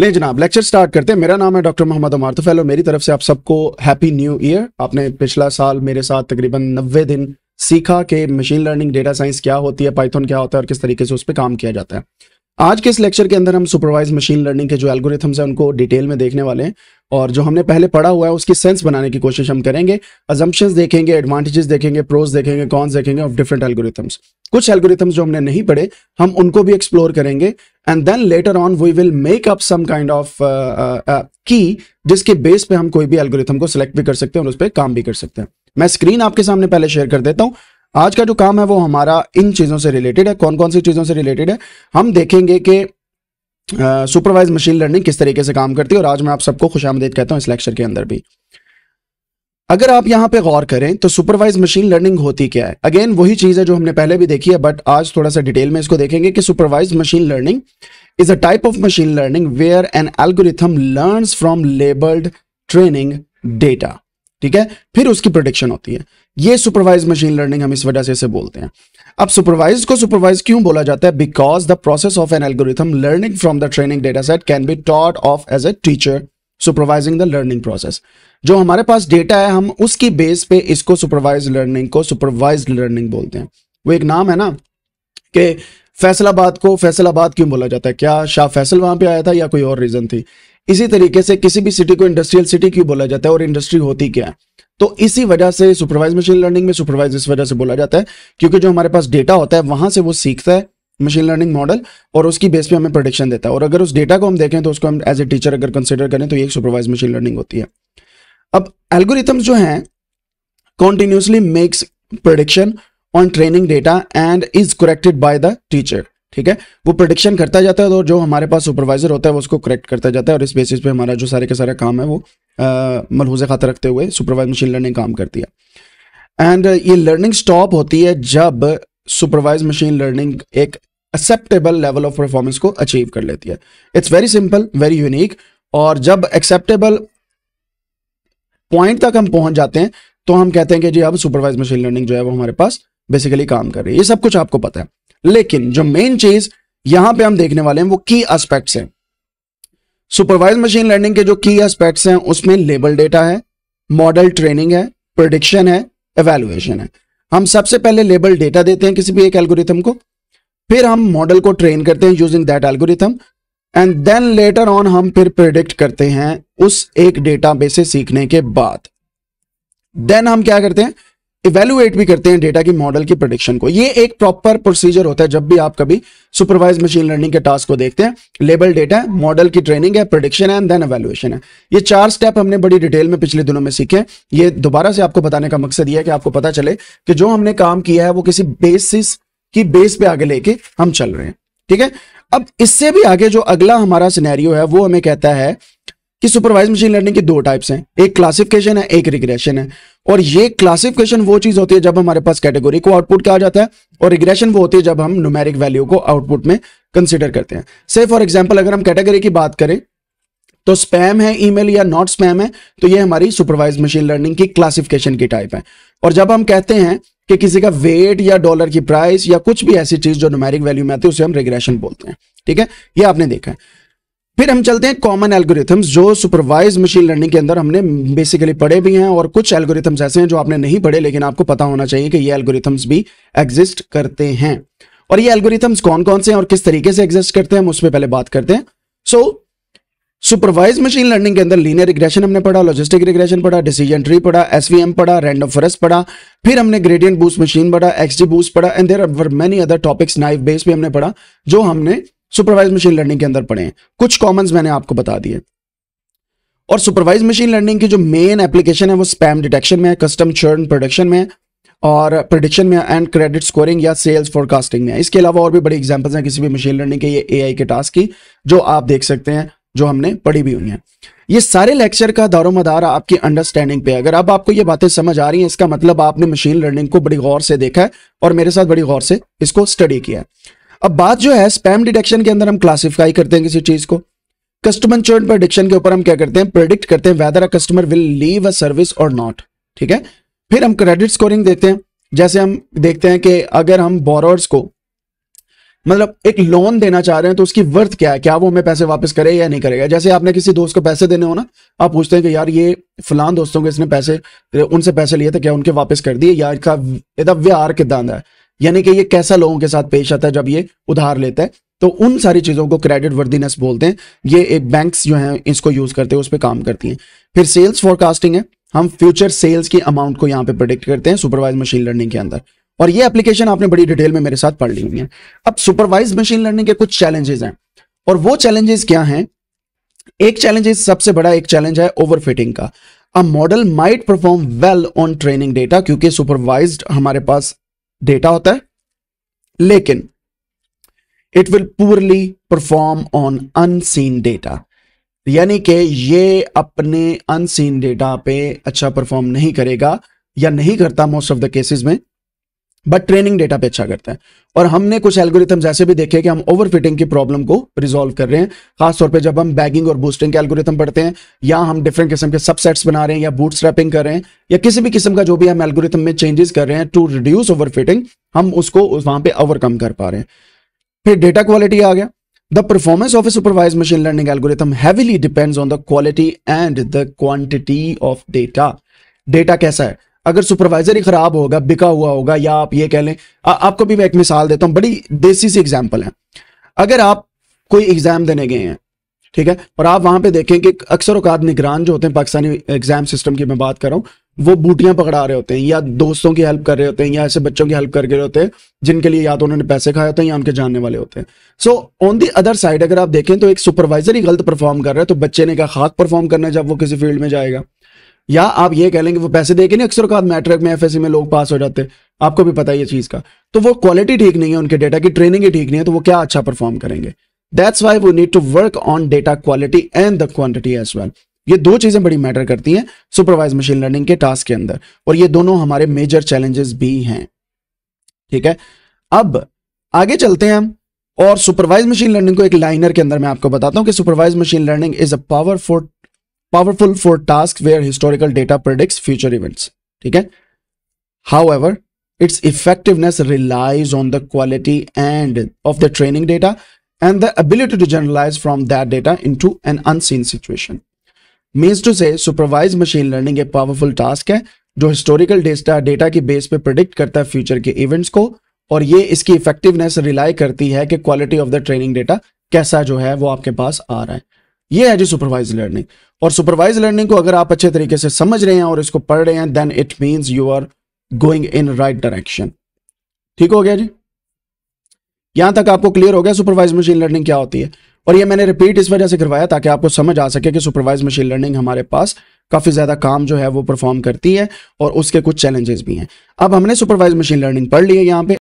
ले जनाब lecture start करते हैं मेरा नाम है डॉक्टर मोहम्मद अमार तो फैलो मेरी तरफ से आप सबको हैप्पी न्यू ईयर आपने पिछला साल मेरे साथ तकरीबन नब्बे दिन सीखा कि मशीन लर्निंग डेटा साइंस क्या होती है पाइथन क्या होता है और किस तरीके से उस पर काम किया जाता है आज के इस लेक्चर के अंदर हम सुपरवाइज मशीन लर्निंग के जो एल्गोरिथम्स हैं उनको डिटेल में देखने वाले हैं और जो हमने पहले पढ़ा हुआ है उसकी सेंस बनाने की कोशिश हम करेंगे अजम्पशंस देखेंगे एडवांटेजेस देखेंगे प्रोज देखेंगे कॉन्स देखेंगे ऑफ डिफरेंट एल्गोरिथम्स कुछ एल्गोरिथम्स जो हमने नहीं पढ़े हम उनको भी एक्सप्लोर करेंगे and then later on we will make up some kind of key जिसके बेस पे हम कोई भी एल्गोरिथम को सिलेक्ट भी कर सकते हैं और उस पर काम भी कर सकते हैं मैं स्क्रीन आपके सामने पहले शेयर कर देता हूँ आज का जो काम है वो हमारा इन चीज़ों से रिलेटेड है कौन कौन सी चीज़ों से रिलेटेड है हम देखेंगे कि सुपरवाइज मशीन लर्निंग किस तरीके से काम करती है और आज मैं आप सबको खुश आमदेद कहता हूँ इस लेक्चर के अंदर भी अगर आप यहां पे गौर करें तो सुपरवाइज मशीन लर्निंग होती क्या है अगेन वही चीज़ है जो हमने पहले भी देखी है बट आज थोड़ा सा डिटेल में इसको देखेंगे कि supervise machine learning is a type of machine learning where an algorithm learn from labelled training data ठीक है फिर उसकी प्रोडिक्शन होती है ये सुपरवाइज मशीन लर्निंग हम इस वजह से इसे बोलते हैं अब सुपरवाइज को सुपरवाइज क्यों बोला जाता है because the process of an algorithm learning from the training data set can be thought of as a teacher supervising the learning process जो हमारे पास डेटा है हम उसकी बेस पे इसको सुपरवाइज लर्निंग को सुपरवाइज लर्निंग बोलते हैं वो एक नाम है ना कि फैसलाबाद को फैसलाबाद क्यों बोला जाता है क्या शाह फैसल वहां पे आया था या कोई और रीजन थी इसी तरीके से किसी भी सिटी को इंडस्ट्रियल सिटी क्यों बोला जाता है और इंडस्ट्री होती क्या है तो इसी वजह से सुपरवाइज मशीन लर्निंग में सुपरवाइज इस वजह से बोला जाता है क्योंकि जो हमारे पास डेटा होता है वहां से वो सीखता है मशीन लर्निंग मॉडल और उसकी बेस पे हमें प्रोडिक्शन देता है और अगर उस डेटा को हम देखें तो उसको हम एज ए टीचर अगर कंसिडर करें तो ये सुपरवाइज मशीन लर्निंग होती है अब एल्गोरिथम्स जो है continuously makes prediction on training data and is corrected by the teacher ठीक है वो प्रोडिक्शन करता जाता है और जो हमारे पास सुपरवाइजर होता है वो उसको करेक्ट करता जाता है और इस बेसिस पे हमारा जो सारे का सारा काम है वो मलहूज खाते रखते हुए सुपरवाइज मशीन लर्निंग काम करती है एंड ये लर्निंग स्टॉप होती है जब सुपरवाइज मशीन लर्निंग एक एक्सेप्टेबल लेवल ऑफ परफॉर्मेंस को अचीव कर लेती है it's very simple very unique और जब एक्सेप्टेबल पॉइंट तक हम पहुंच जाते हैं तो हम कहते हैं कि जी अब सुपरवाइज मशीन लर्निंग जो है वो हमारे पास बेसिकली काम कर रही है ये सब कुछ आपको पता है लेकिन जो मेन चीज यहां पे हम देखने वाले हैं वो की एस्पेक्ट्स हैं सुपरवाइज मशीन लर्निंग के जो की एस्पेक्ट्स हैं उसमें लेबल डेटा है मॉडल ट्रेनिंग है प्रोडिक्शन है एवेलुएशन है हम सबसे पहले लेबल डेटा देते हैं किसी भी एक एल्गोरिथम को फिर हम मॉडल को ट्रेन करते हैं using that algorithm and then later on हम फिर प्रिडिक्ट करते हैं उस एक डेटा से सीखने के बाद देन हम क्या करते हैं इवेलुएट भी करते हैं डेटा की मॉडल की प्रोडिक्शन को ये एक प्रॉपर प्रोसीजर होता है जब भी आप कभी सुपरवाइज मशीन लर्निंग के टास्क को देखते हैं लेबल डेटा है मॉडल की ट्रेनिंग है प्रोडिक्शन है एंड देन एवेलुएशन है ये चार स्टेप हमने बड़ी डिटेल में पिछले दिनों में सीखे ये दोबारा से आपको बताने का मकसद यह है कि आपको पता चले कि जो हमने काम किया है वो किसी बेसिस की बेस पे आगे लेके हम चल रहे हैं ठीक है अब इससे भी आगे जो अगला हमारा सिनेरियो है वो हमें कहता है कि सुपरवाइज मशीन लर्निंग के दो टाइप्स हैं एक क्लासिफिकेशन है एक रिग्रेशन है और ये क्लासिफिकेशन वो चीज होती है जब हमारे पास कैटेगरी को आउटपुट क्या आ जाता है और रिग्रेशन वो होती है जब हम न्यूमेरिक वैल्यू को आउटपुट में कंसिडर करते हैं से फॉर एग्जाम्पल अगर हम कैटेगरी की बात करें तो स्पैम है ईमेल या नॉट स्पैम है तो ये हमारी सुपरवाइज मशीन लर्निंग की क्लासिफिकेशन की टाइप है और जब हम कहते हैं कि किसी का वेट या डॉलर की प्राइस या कुछ भी ऐसी चीज जो न्यूमेरिक वैल्यू में आती है उसे हम रिग्रेशन बोलते हैं ठीक है ये आपने देखा है फिर हम चलते हैं कॉमन एल्गोरिथम्स जो सुपरवाइज मशीन लर्निंग के अंदर हमने बेसिकली पढ़े भी हैं और कुछ एल्गोरिथम्स ऐसे हैं जो आपने नहीं पढ़े लेकिन आपको पता होना चाहिए कि ये एल्गोरिथम्स भी एग्जिस्ट करते हैं और ये एल्गोरिथम्स कौन कौन से हैं और किस तरीके से एग्जिस्ट करते हैं हम उस पर पहले बात करते हैं सो सुपरवाइज मशीन लर्निंग के अंदर लीनियर रिग्रेशन हमने पढ़ा लॉजिस्टिक रिग्रेशन पढ़ा डिसीजन ट्री पढ़ा एसवीएम पढ़ा रैंडम फॉरेस्ट पढ़ा फिर हमने ग्रेडियंट बूस्ट मशीन पढ़ा एक्सडी बूस्ट पढ़ा and there many other topics naive Bayes भी हमने पढ़ा जो हमने सुपरवाइज मशीन लर्निंग के अंदर पढ़े हैं कुछ कॉमन्स मैंने आपको बता दिए और सुपरवाइज मशीन लर्निंग की जो मेन एप्लीकेशन है वो स्पैम डिटेक्शन में कस्टम चर्न प्रोडक्शन में और प्रोडिक्शन में एंड क्रेडिट स्कोरिंग या सेल्स फोरकास्टिंग में इसके अलावा और भी बड़े एग्जाम्पल्स हैं किसी भी मशीन लर्निंग के ये एआई के टास्क की जो आप देख सकते हैं जो हमने पढ़ी भी हुई हैं ये सारे लेक्चर का दारोमदार आपकी अंडरस्टैंडिंग पे अगर अब आपको ये बातें समझ आ रही हैं इसका मतलब आपने मशीन लर्निंग को बड़ी गौर से देखा है और मेरे साथ बड़ी गौर से इसको स्टडी किया है अब बात जो है स्पैम डिटेक्शन के अंदर हम क्लासिफाई करते हैं किसी चीज को कस्टमर चर्न डिक्शन के ऊपर हम क्या करते हैं प्रोडिक्ट करते हैं whether uh customer will leave uh service और नॉट ठीक है फिर हम क्रेडिट स्कोरिंग देखते हैं जैसे हम देखते हैं कि अगर हम बोरोर्स को मतलब एक लोन देना चाह रहे हैं तो उसकी वर्थ क्या है क्या वो हमें पैसे वापस करे या नहीं करेगा जैसे आपने किसी दोस्त को पैसे देने हो ना आप पूछते हैं कि यार ये फलान दोस्तों के इसने पैसे उनसे पैसे लिए थे क्या उनके वापस कर दिए या इसका व्यार कितना है यानी कि ये कैसा लोगों के साथ पेश आता है जब ये उधार लेता है तो उन सारी चीज़ों को क्रेडिट वर्दीनेस बोलते हैं ये एक बैंक्स जो हैं इसको यूज़ करते हैं उस पर काम करती हैं फिर सेल्स फॉरकास्टिंग है हम फ्यूचर सेल्स की अमाउंट को यहाँ पे प्रोडिक्ट करते हैं सुपरवाइज मशीन लर्निंग के अंदर और ये एप्लीकेशन आपने बड़ी डिटेल में मेरे साथ पढ़ ली हुई है अब सुपरवाइज मशीन लर्निंग के कुछ चैलेंजेस हैं और वो चैलेंजेस क्या हैं एक चैलेंज सबसे बड़ा एक चैलेंज है ओवरफिटिंग का uh model might perform well on training data क्योंकि सुपरवाइज्ड हमारे पास डेटा होता है लेकिन it will poorly perform on unseen data यानी कि ये अपने अनसीन डेटा पे अच्छा परफॉर्म नहीं करेगा या नहीं करता मोस्ट ऑफ द केसेस में बट ट्रेनिंग डेटा पे अच्छा करता है और हमने कुछ एल्गोरिथम्स ऐसे भी देखे कि हम ओवरफिटिंग की प्रॉब्लम को रिजोल्व कर रहे हैं खासतौर पे जब हम बैगिंग और बूस्टिंग के एल्गोरिथम पढ़ते हैं या हम डिफरेंट किस्म के सबसेट्स बना रहे हैं या बूट स्ट्रैपिंग कर रहे हैं या किसी भी किस्म का जो भी हम एल्गोरिथम में चेंजेस कर रहे हैं टू रिड्यूस ओवर हम उसको वहां पर ओवरकम कर पा रहे हैं फिर डेटा क्वालिटी आ गया the performance of a supervised machine learning algorithm heavily depends on the quality and the quantity of data data कैसा है अगर सुपरवाइजर ही खराब होगा बिका हुआ होगा या आप ये कह लें आ, आपको भी मैं एक मिसाल देता हूं बड़ी देसी सी एग्जाम्पल है अगर आप कोई एग्जाम देने गए हैं ठीक है और आप वहां पे देखें कि अक्सर अवकात निगरान जो होते हैं पाकिस्तानी एग्जाम सिस्टम की मैं बात कर रहा हूँ वो बूटियां पकड़ा रहे होते हैं या दोस्तों की हेल्प कर रहे होते हैं या ऐसे बच्चों की हेल्प कर रहे होते हैं जिनके लिए या तो उन्होंने पैसे खाए होते हैं या उनके जानने वाले होते हैं so on the other side अगर आप देखें तो एक सुपरवाइजर ही गलत परफॉर्म कर रहा है तो बच्चे ने क्या खाक परफॉर्म करना है जब वो किसी फील्ड में जाएगा या आप ये कह लेंगे वो पैसे दे के नहीं अक्सर अवकात मैट्रिक में एफ में लोग पास हो जाते आपको भी पता है ये चीज़ का तो वो क्वालिटी ठीक नहीं है उनके डेटा की ट्रेनिंग ही ठीक नहीं है तो वो क्या अच्छा परफॉर्म करेंगे that's why we need to work on data quality and the quantity as well ये दो चीजें बड़ी मैटर करती हैं सुपरवाइज मशीन लर्निंग के टास्क के अंदर और ये दोनों हमारे मेजर चैलेंजेस भी हैं ठीक है अब आगे चलते हैं हम और सुपरवाइज मशीन लर्निंग को एक लाइनर के अंदर मैं आपको बताता हूं कि supervise machine learning is a powerful powerful for tasks where historical data predicts future events. Okay? However, its effectiveness relies on the quality and of the training data and the ability to generalize from that data into an unseen situation. Means to say, supervised machine learning एक powerful task है जो historical data data की base पे predict करता है future के events को और ये इसकी effectiveness rely करती है कि quality of the training data कैसा जो है वो आपके पास आ रहा है ये है जी सुपरवाइज लर्निंग और सुपरवाइज लर्निंग को अगर आप अच्छे तरीके से समझ रहे हैं और इसको पढ़ रहे हैं then it means you are going in right direction ठीक हो गया जी यहां तक आपको क्लियर हो गया सुपरवाइज मशीन लर्निंग क्या होती है और ये मैंने रिपीट इस वजह से करवाया ताकि आपको समझ आ सके कि सुपरवाइज मशीन लर्निंग हमारे पास काफ़ी ज़्यादा काम जो है वो परफॉर्म करती है और उसके कुछ चैलेंजेस भी हैं अब हमने सुपरवाइज मशीन लर्निंग पढ़ ली है यहाँ पे